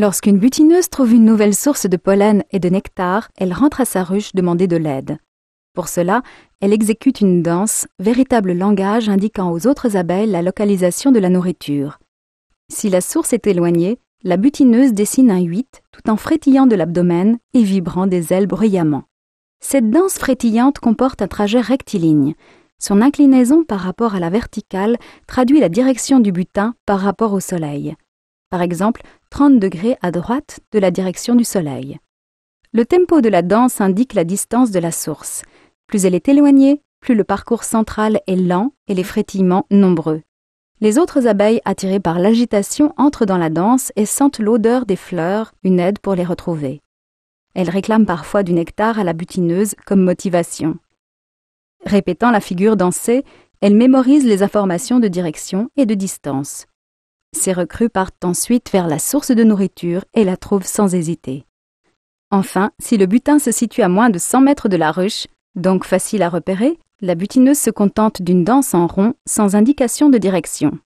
Lorsqu'une butineuse trouve une nouvelle source de pollen et de nectar, elle rentre à sa ruche demander de l'aide. Pour cela, elle exécute une danse, véritable langage indiquant aux autres abeilles la localisation de la nourriture. Si la source est éloignée, la butineuse dessine un 8 tout en frétillant de l'abdomen et vibrant des ailes bruyamment. Cette danse frétillante comporte un trajet rectiligne. Son inclinaison par rapport à la verticale traduit la direction du butin par rapport au soleil. Par exemple, 30 degrés à droite de la direction du Soleil. Le tempo de la danse indique la distance de la source. Plus elle est éloignée, plus le parcours central est lent et les frétillements nombreux. Les autres abeilles attirées par l'agitation entrent dans la danse et sentent l'odeur des fleurs, une aide pour les retrouver. Elles réclament parfois du nectar à la butineuse comme motivation. Répétant la figure dansée, elles mémorisent les informations de direction et de distance. Ces recrues partent ensuite vers la source de nourriture et la trouvent sans hésiter. Enfin, si le butin se situe à moins de 100 mètres de la ruche, donc facile à repérer, la butineuse se contente d'une danse en rond sans indication de direction.